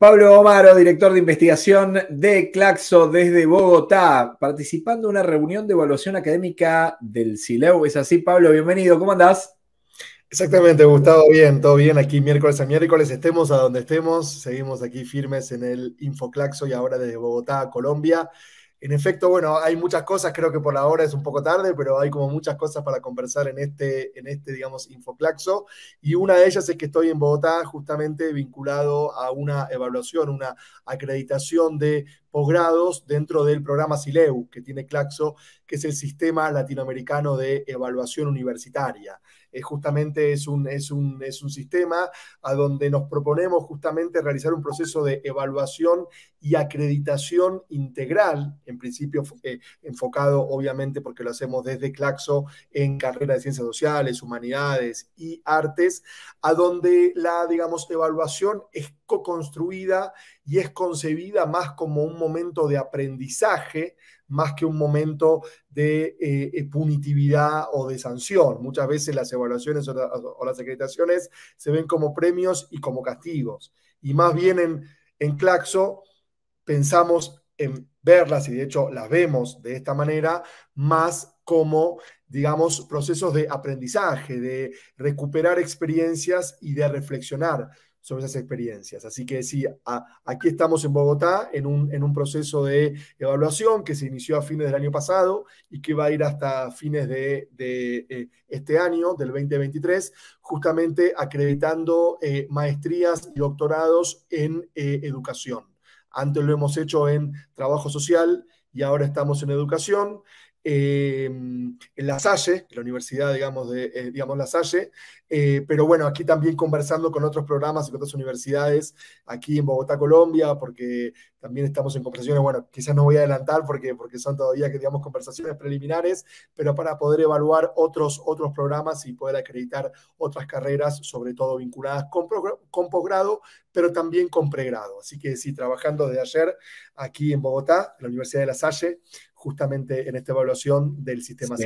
Pablo Omaro, director de investigación de Claxo desde Bogotá, participando en una reunión de evaluación académica del Sileu. ¿Es así, Pablo? Bienvenido, ¿cómo andás? Exactamente, Gustavo, bien, todo bien aquí miércoles a miércoles, estemos a donde estemos, seguimos aquí firmes en el InfoClaxo y ahora desde Bogotá, Colombia. En efecto, bueno, hay muchas cosas, creo que por la hora es un poco tarde, pero hay como muchas cosas para conversar en este, en este digamos, infoclaxo. Y una de ellas es que estoy en Bogotá justamente vinculado a una evaluación, una acreditación de posgrados dentro del programa SILEU, que tiene Claxo, que es el Sistema Latinoamericano de Evaluación Universitaria. Es eh, justamente es un, es, un, es un sistema a donde nos proponemos justamente realizar un proceso de evaluación y acreditación integral, en principio eh, enfocado obviamente porque lo hacemos desde Claxo en carrera de ciencias sociales, humanidades y artes, a donde la, digamos, evaluación es construida y es concebida más como un momento de aprendizaje, más que un momento de eh, eh, punitividad o de sanción. Muchas veces las evaluaciones o, las acreditaciones se ven como premios y como castigos. Y más bien en, en Claxo pensamos en verlas, y de hecho las vemos de esta manera, más como, digamos, procesos de aprendizaje, de recuperar experiencias y de reflexionar sobre esas experiencias. Así que sí, aquí estamos en Bogotá en un, en un proceso de evaluación que se inició a fines del año pasado y que va a ir hasta fines de, eh, este año, del 2023, justamente acreditando eh, maestrías y doctorados en eh, educación. Antes lo hemos hecho en trabajo social y ahora estamos en educación. Eh, en La Salle, la universidad, digamos, de eh, digamos, La Salle, eh, pero bueno, aquí también conversando con otros programas y con otras universidades, aquí en Bogotá, Colombia, porque también estamos en conversaciones, bueno, quizás no voy a adelantar porque, porque son todavía, que digamos, conversaciones preliminares, pero para poder evaluar otros, otros programas y poder acreditar otras carreras, sobre todo vinculadas con, con posgrado, pero también con pregrado. Así que sí, trabajando desde ayer aquí en Bogotá, en la Universidad de La Salle, justamente en esta evaluación del sistema sí.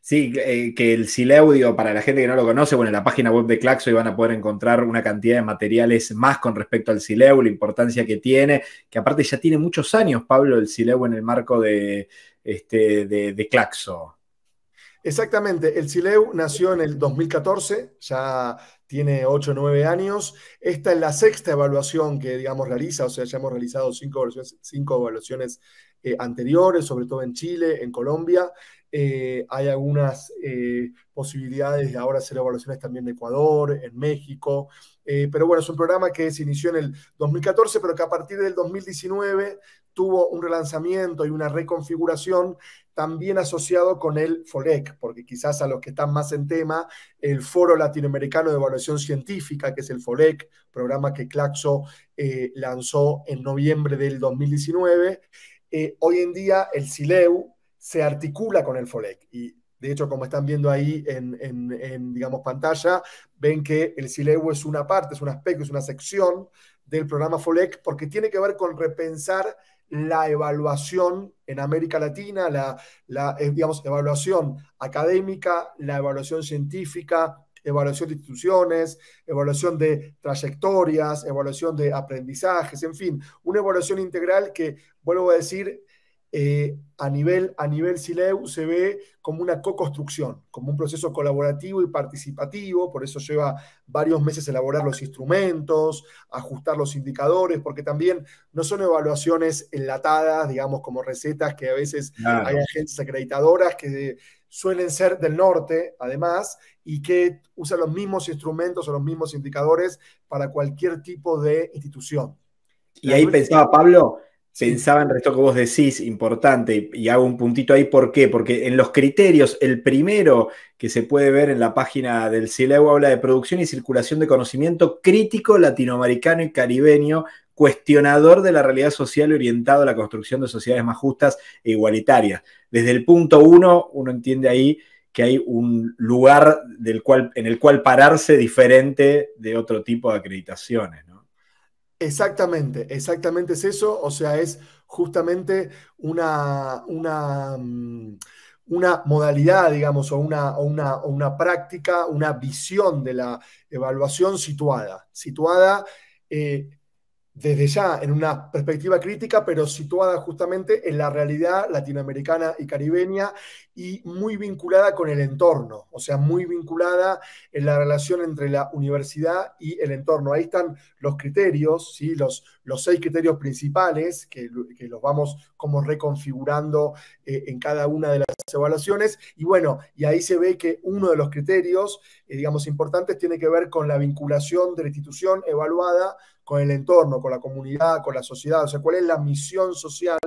Sí, eh, que el Cileu, para la gente que no lo conoce, bueno, en la página web de Claxo van a poder encontrar una cantidad de materiales más con respecto al Sileu, la importancia que tiene, que aparte ya tiene muchos años, Pablo, el Sileu en el marco de, este, de, Claxo. Exactamente, el Sileu nació en el 2014, ya tiene 8 o 9 años. Esta es la sexta evaluación que, digamos, realiza, o sea, ya hemos realizado 5 evaluaciones, cinco evaluaciones eh, anteriores, sobre todo en Chile, en Colombia. Eh, hay algunas eh, posibilidades de ahora hacer evaluaciones también en Ecuador, en México. pero bueno, es un programa que se inició en el 2014, pero que a partir del 2019 tuvo un relanzamiento y una reconfiguración también asociado con el Folec, porque quizás a los que están más en tema, el Foro Latinoamericano de Evaluación Científica, que es el Folec, programa que Claxo lanzó en noviembre del 2019. Eh, hoy en día el Sileu se articula con el FOLEC y de hecho, como están viendo ahí en, digamos, pantalla, ven que el Sileu es una parte, es un aspecto, es una sección del programa FOLEC porque tiene que ver con repensar la evaluación en América Latina, la, la eh, digamos, evaluación académica, la evaluación científica, evaluación de instituciones, evaluación de trayectorias, evaluación de aprendizajes, en fin, una evaluación integral que, vuelvo a decir, eh, a nivel, a nivel SILEU se ve como una co-construcción, como un proceso colaborativo y participativo, por eso lleva varios meses elaborar los instrumentos, ajustar los indicadores, porque también no son evaluaciones enlatadas, digamos, como recetas que a veces hay agencias acreditadoras que suelen ser del norte, además, y que usan los mismos instrumentos o los mismos indicadores para cualquier tipo de institución. Y ahí pensaba, Pablo, pensaba en esto que vos decís, importante, y hago un puntito ahí, ¿por qué? Porque en los criterios, el primero que se puede ver en la página del CILEU habla de producción y circulación de conocimiento crítico latinoamericano y caribeño cuestionador de la realidad social orientado a la construcción de sociedades más justas e igualitarias. Desde el punto uno, uno entiende ahí que hay un lugar del cual, en el cual pararse diferente de otro tipo de acreditaciones. Exactamente, exactamente es eso, o sea, es justamente una, una, mm, una modalidad, digamos, o una, una, práctica, una visión de la evaluación situada, situada eh, desde ya en una perspectiva crítica, pero situada justamente en la realidad latinoamericana y caribeña y muy vinculada con el entorno, o sea, muy vinculada en la relación entre la universidad y el entorno. Ahí están los criterios, ¿sí? los, los seis criterios principales que, los vamos como reconfigurando eh, en cada una de las evaluaciones. Y bueno, y ahí se ve que uno de los criterios, eh, digamos, importantes tiene que ver con la vinculación de la institución evaluada con el entorno, con la comunidad, con la sociedad, o sea, cuál es la misión social,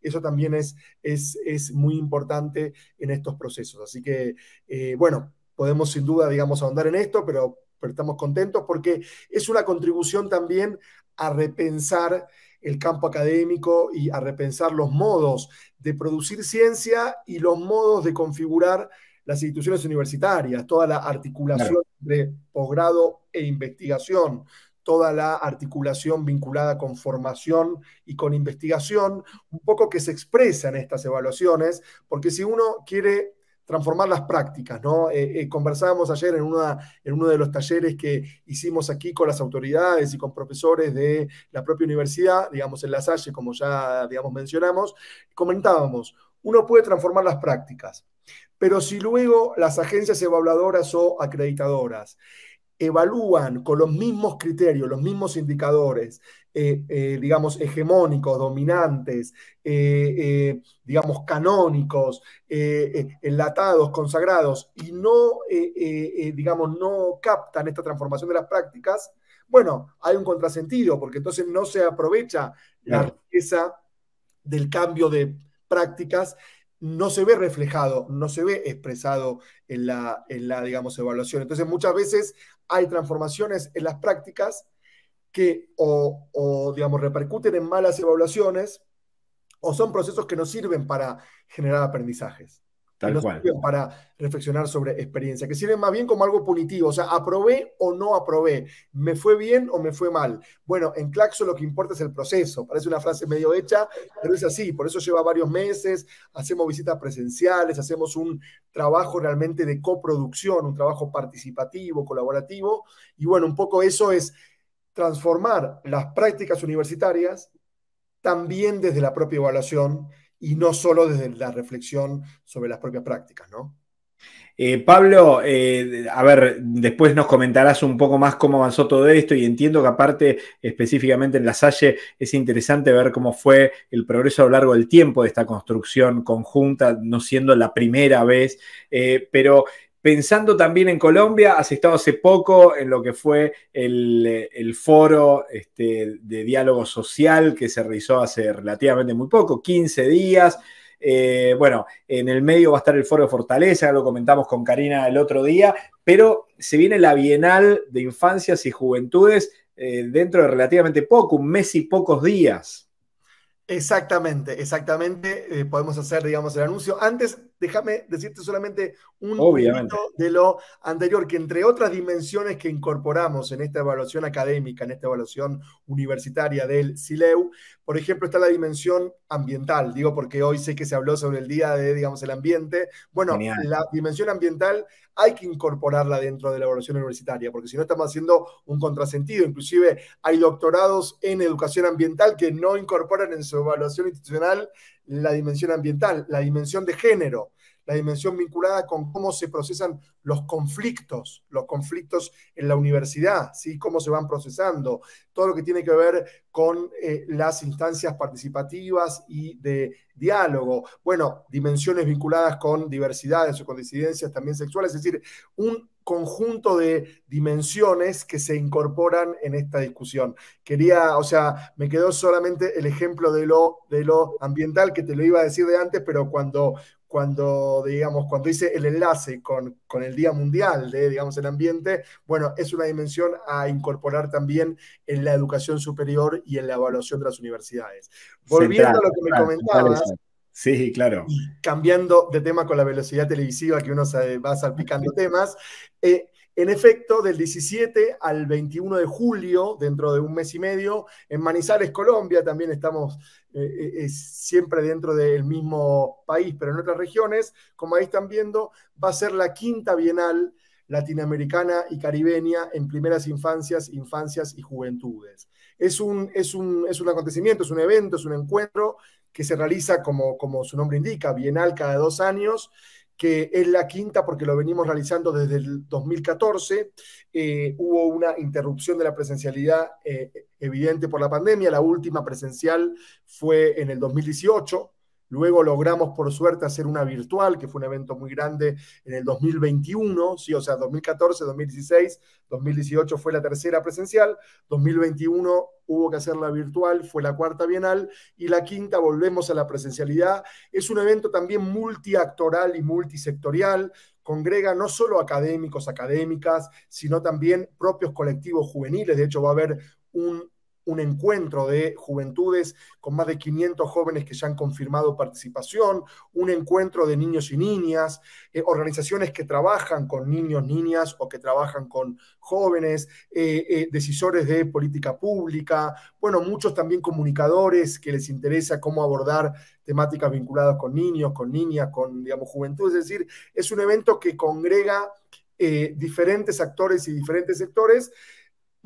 eso también es, es, muy importante en estos procesos. Así que, eh, bueno, podemos sin duda, digamos, ahondar en esto, pero, pero estamos contentos porque es una contribución también a repensar el campo académico y a repensar los modos de producir ciencia y los modos de configurar las instituciones universitarias, toda la articulación de posgrado e investigación, toda la articulación vinculada con formación y con investigación, un poco que se expresa en estas evaluaciones, porque si uno quiere transformar las prácticas, ¿no? Eh, eh, conversábamos ayer en, una, en uno de los talleres que hicimos aquí con las autoridades y con profesores de la propia universidad, digamos en La Salle, como ya, digamos, mencionamos, comentábamos, uno puede transformar las prácticas, pero si luego las agencias evaluadoras o acreditadoras evalúan con los mismos criterios, los mismos indicadores, eh, eh, digamos, hegemónicos, dominantes, eh, digamos, canónicos, enlatados, consagrados, y no, digamos, no captan esta transformación de las prácticas, bueno, hay un contrasentido, porque entonces no se aprovecha la riqueza del cambio de prácticas no se ve reflejado, no se ve expresado en la, en la, digamos, evaluación. Entonces, muchas veces hay transformaciones en las prácticas que o, o, digamos, repercuten en malas evaluaciones o son procesos que no sirven para generar aprendizajes. Para reflexionar sobre experiencia, que sirve más bien como algo punitivo, o sea, aprobé o no aprobé, me fue bien o me fue mal. Bueno, en Claxo lo que importa es el proceso, parece una frase medio hecha, pero es así, por eso lleva varios meses, hacemos visitas presenciales, hacemos un trabajo realmente de coproducción, un trabajo participativo, colaborativo, y bueno, un poco eso es transformar las prácticas universitarias también desde la propia evaluación y no solo desde la reflexión sobre las propias prácticas, ¿no? Eh, Pablo, eh, a ver, después nos comentarás un poco más cómo avanzó todo esto y entiendo que aparte, específicamente en La Salle, es interesante ver cómo fue el progreso a lo largo del tiempo de esta construcción conjunta, no siendo la primera vez, eh, pero Pensando también en Colombia, has estado hace poco en lo que fue el, eh, foro este, de diálogo social que se realizó hace relativamente muy poco, 15 días. Eh, bueno, en el medio va a estar el foro de Fortaleza, lo comentamos con Karina el otro día, pero se viene la Bienal de Infancias y Juventudes eh, dentro de relativamente poco, un mes y pocos días. Exactamente, exactamente. podemos hacer, digamos, el anuncio. Antes, déjame decirte solamente un poquito de lo anterior, que entre otras dimensiones que incorporamos en esta evaluación académica, en esta evaluación universitaria del SILEU, por ejemplo, está la dimensión ambiental, digo porque hoy sé que se habló sobre el día de, digamos, el ambiente. Bueno, la dimensión ambiental hay que incorporarla dentro de la evaluación universitaria, porque si no estamos haciendo un contrasentido. Inclusive hay doctorados en educación ambiental que no incorporan en su evaluación institucional la dimensión ambiental, la dimensión de género, la dimensión vinculada con cómo se procesan los conflictos, los conflictos en la universidad, ¿sí? cómo se van procesando, todo lo que tiene que ver con eh, las instancias participativas y de diálogo, bueno, dimensiones vinculadas con diversidades o con disidencias también sexuales, es decir, un conjunto de dimensiones que se incorporan en esta discusión. Quería, o sea, me quedó solamente el ejemplo de lo, de lo ambiental que te lo iba a decir de antes, pero cuando, cuando, digamos, cuando hice el enlace con, con, el Día Mundial de, digamos, el ambiente, bueno, es una dimensión a incorporar también en la educación superior y en la evaluación de las universidades. Volviendo a lo que me comentabas. Sí, claro. Cambiando de tema con la velocidad televisiva que uno se va salpicando temas. Eh, en efecto, del 17 al 21 de julio, dentro de un mes y medio, en Manizales, Colombia, también estamos eh, eh, eh, siempre dentro del mismo país, pero en otras regiones, como ahí están viendo, va a ser la quinta bienal latinoamericana y caribeña en primeras infancias, infancias y juventudes. Es un, es un, acontecimiento, es un evento, es un encuentro que se realiza como, como su nombre indica, bienal cada dos años que es la quinta porque lo venimos realizando desde el 2014. Eh, hubo una interrupción de la presencialidad eh, evidente por la pandemia. La última presencial fue en el 2018. Luego logramos, por suerte, hacer una virtual, que fue un evento muy grande en el 2021, ¿sí? o sea, 2014, 2016, 2018 fue la tercera presencial, 2021 hubo que hacer la virtual, fue la cuarta bienal, y la quinta volvemos a la presencialidad. Es un evento también multiactoral y multisectorial, congrega no solo académicos, académicas, sino también propios colectivos juveniles. De hecho, va a haber un un encuentro de juventudes con más de 500 jóvenes que ya han confirmado participación, un encuentro de niños y niñas, eh, organizaciones que trabajan con niños, niñas o que trabajan con jóvenes, eh, eh, decisores de política pública, bueno, muchos también comunicadores que les interesa cómo abordar temáticas vinculadas con niños, con niñas, con, digamos, juventud. Es decir, es un evento que congrega diferentes actores y diferentes sectores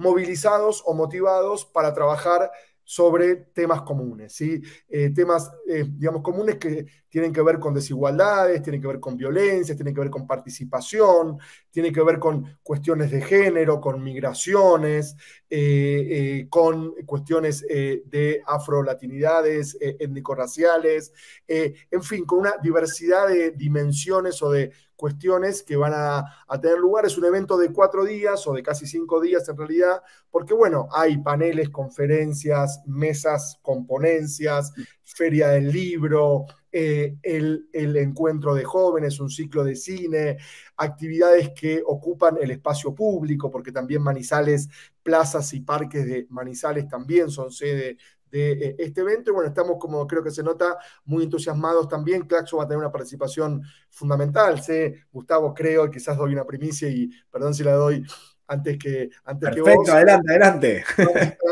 movilizados o motivados para trabajar sobre temas comunes, ¿sí? Eh, temas, eh, digamos, comunes que, tienen que ver con desigualdades, tienen que ver con violencia, tienen que ver con participación, tienen que ver con cuestiones de género, con migraciones, eh, eh, con cuestiones eh, de afrolatinidades, étnico-raciales, en fin, con una diversidad de dimensiones o de cuestiones que van a, tener lugar. Es un evento de cuatro días o de casi cinco días en realidad, porque bueno, hay paneles, conferencias, mesas componencias, feria del libro, eh, el, encuentro de jóvenes, un ciclo de cine, actividades que ocupan el espacio público, porque también Manizales, plazas y parques de Manizales también son sede de eh, este evento. Y bueno, estamos, como creo que se nota, muy entusiasmados también. Claxo va a tener una participación fundamental. Se Gustavo, creo, quizás doy una primicia y perdón si la doy antes que, antes que vos. adelante, adelante.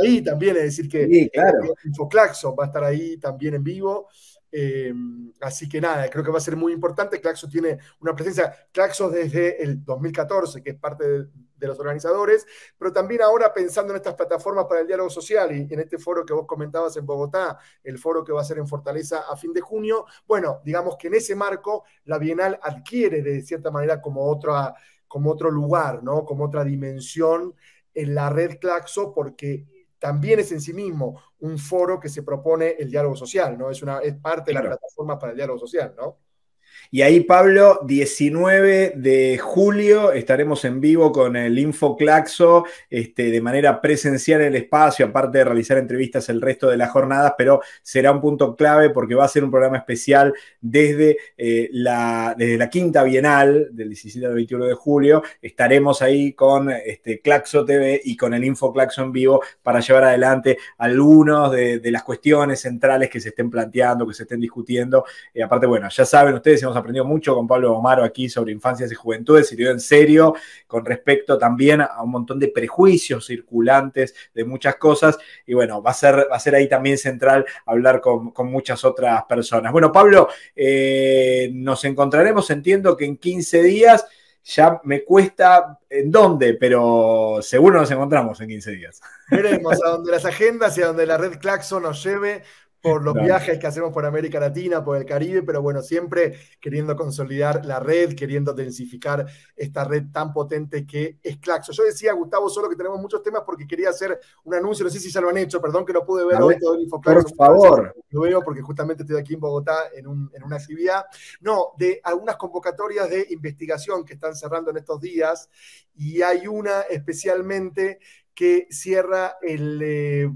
Ahí también, es decir que sí, va a estar ahí también en vivo. Eh, así que nada, creo que va a ser muy importante. Claxo tiene una presencia, Claxo desde el 2014, que es parte de, los organizadores, pero también ahora pensando en estas plataformas para el diálogo social y en este foro que vos comentabas en Bogotá, el foro que va a ser en Fortaleza a fin de junio. Bueno, digamos que en ese marco la Bienal adquiere de cierta manera como, otra, como otro lugar, ¿no? Como otra dimensión en la red Claxo, porque también es en sí mismo un foro que se propone el diálogo social, ¿no? Es, una, es parte de la plataforma para el diálogo social, ¿no? Y ahí, Pablo, 19 de julio estaremos en vivo con el InfoClaxo este, de manera presencial en el espacio, aparte de realizar entrevistas el resto de las jornadas, pero será un punto clave porque va a ser un programa especial desde, eh, la, la quinta bienal del 17 al 21 de julio. Estaremos ahí con este, Claxo TV y con el InfoClaxo en vivo para llevar adelante algunas de, las cuestiones centrales que se estén planteando, que se estén discutiendo. Eh, aparte, bueno, ya saben, ustedes hemos aprendido mucho con Pablo Omaro aquí sobre infancias y juventudes, sirvió en serio con respecto también a un montón de prejuicios circulantes de muchas cosas. Y bueno, va a ser, va a ser ahí también central hablar con, muchas otras personas. Bueno, Pablo, eh, nos encontraremos, entiendo que en 15 días ya me cuesta en dónde, pero seguro nos encontramos en 15 días. Veremos a donde las agendas y a donde la red Claxo nos lleve, por los viajes que hacemos por América Latina, por el Caribe, pero bueno, siempre queriendo consolidar la red, queriendo densificar esta red tan potente que es Claxo. Yo decía, Gustavo, solo que tenemos muchos temas porque quería hacer un anuncio, no sé si ya lo han hecho, perdón que no pude ver hoy Por favor. Lo veo porque justamente estoy aquí en Bogotá en, en una actividad. No, de algunas convocatorias de investigación que están cerrando en estos días y hay una especialmente que cierra el... Eh,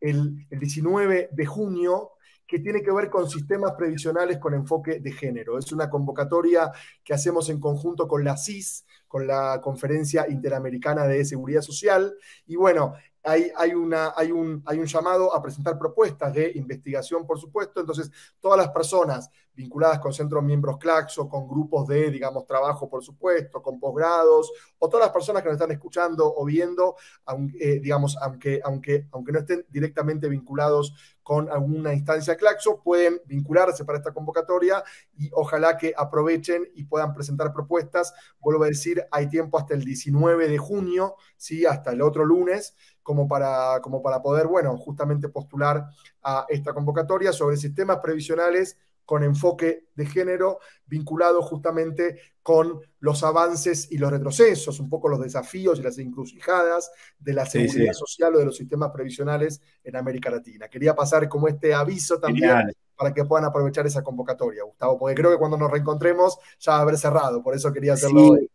el, 19 de junio, que tiene que ver con sistemas previsionales con enfoque de género. Es una convocatoria que hacemos en conjunto con la CIS, con la Conferencia Interamericana de Seguridad Social. Y bueno, hay, hay, una, hay, un, hay un llamado a presentar propuestas de investigación, por supuesto. Entonces, todas las personas vinculadas con centros miembros Claxo, con grupos de, digamos, trabajo, por supuesto, con posgrados, o todas las personas que nos están escuchando o viendo, eh, digamos, aunque, aunque, aunque no estén directamente vinculados con alguna instancia Claxo, pueden vincularse para esta convocatoria y ojalá que aprovechen y puedan presentar propuestas. Vuelvo a decir, hay tiempo hasta el 19 de junio, ¿sí? hasta el otro lunes, como para, como para poder, bueno, justamente postular a esta convocatoria sobre sistemas previsionales con enfoque de género vinculado justamente con los avances y los retrocesos, un poco los desafíos y las encrucijadas de la seguridad social o de los sistemas previsionales en América Latina. Quería pasar como este aviso también para que puedan aprovechar esa convocatoria, Gustavo, porque creo que cuando nos reencontremos ya va a haber cerrado, por eso quería hacerlo hoy.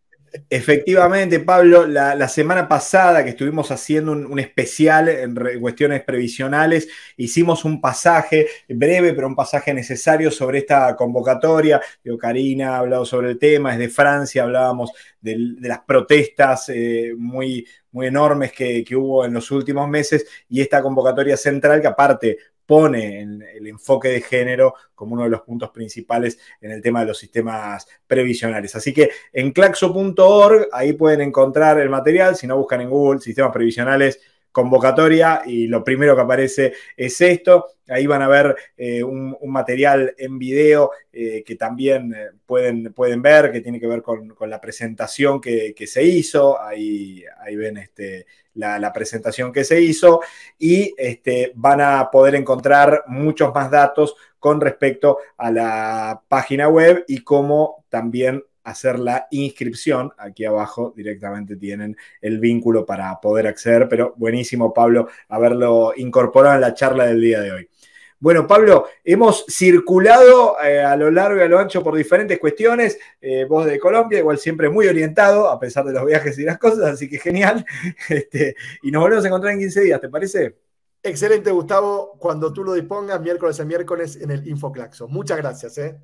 Efectivamente, Pablo, la, semana pasada que estuvimos haciendo un, especial en cuestiones previsionales, hicimos un pasaje breve, pero un pasaje necesario sobre esta convocatoria. Yo, Karina ha hablado sobre el tema, es de Francia hablábamos de, las protestas eh, muy, muy enormes que, que, hubo en los últimos meses y esta convocatoria central que aparte pone el enfoque de género como uno de los puntos principales en el tema de los sistemas previsionales. Así que en claxo.org ahí pueden encontrar el material, si no buscan en Google sistemas previsionales convocatoria y lo primero que aparece es esto. Ahí van a ver eh, un, material en video eh, que también eh, pueden, pueden ver, que tiene que ver con, la presentación que, se hizo. Ahí, ahí ven este, la, presentación que se hizo y este, van a poder encontrar muchos más datos con respecto a la página web y cómo también hacer la inscripción. Aquí abajo directamente tienen el vínculo para poder acceder, pero buenísimo, Pablo, haberlo incorporado en la charla del día de hoy. Bueno, Pablo, hemos circulado eh, a lo largo y a lo ancho por diferentes cuestiones. Eh, vos de Colombia, igual siempre muy orientado, a pesar de los viajes y las cosas, así que genial. Este, y nos volvemos a encontrar en 15 días, ¿te parece? Excelente, Gustavo. Cuando tú lo dispongas, miércoles a miércoles en el Infoclaxo. Muchas gracias. ¿eh?